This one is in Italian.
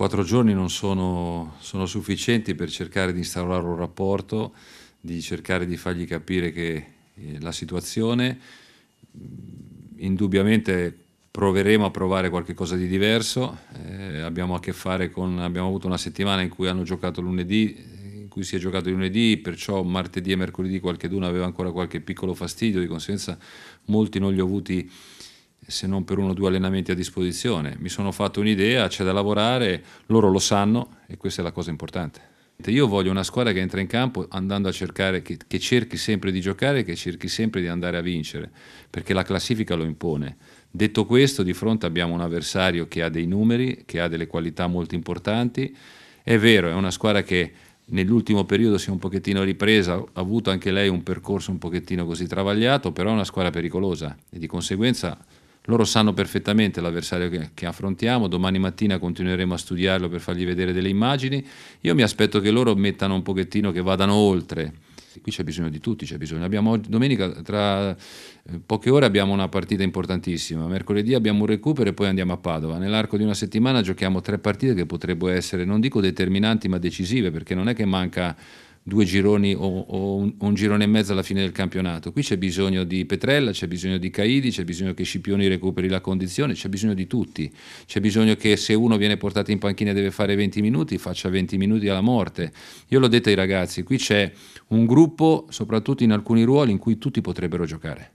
quattro giorni non sono, sono, sufficienti per cercare di instaurare un rapporto, di cercare di fargli capire che eh, la situazione, mm, indubbiamente proveremo a provare qualcosa di diverso, eh, abbiamo a che fare con, abbiamo avuto una settimana in cui hanno giocato lunedì, in cui si è giocato lunedì, perciò martedì e mercoledì qualcheduno aveva ancora qualche piccolo fastidio, di conseguenza molti non li ho avuti se non per uno o due allenamenti a disposizione. Mi sono fatto un'idea, c'è da lavorare, loro lo sanno e questa è la cosa importante. Io voglio una squadra che entra in campo andando a cercare, che, che cerchi sempre di giocare, che cerchi sempre di andare a vincere, perché la classifica lo impone. Detto questo, di fronte abbiamo un avversario che ha dei numeri, che ha delle qualità molto importanti. È vero, è una squadra che nell'ultimo periodo si è un pochettino ripresa, ha avuto anche lei un percorso un pochettino così travagliato, però è una squadra pericolosa e di conseguenza loro sanno perfettamente l'avversario che, che, affrontiamo, domani mattina continueremo a studiarlo per fargli vedere delle immagini. Io mi aspetto che loro mettano un pochettino, che vadano oltre. Qui c'è bisogno di tutti, c'è bisogno. Abbiamo, domenica tra eh, poche ore abbiamo una partita importantissima, mercoledì abbiamo un recupero e poi andiamo a Padova. Nell'arco di una settimana giochiamo tre partite che potrebbero essere, non dico determinanti, ma decisive, perché non è che manca due gironi o, o un, un, girone e mezzo alla fine del campionato. Qui c'è bisogno di Petrella, c'è bisogno di Caidi, c'è bisogno che Scipioni recuperi la condizione, c'è bisogno di tutti. C'è bisogno che se uno viene portato in panchina e deve fare 20 minuti, faccia 20 minuti alla morte. Io l'ho detto ai ragazzi, qui c'è un gruppo, soprattutto in alcuni ruoli, in cui tutti potrebbero giocare.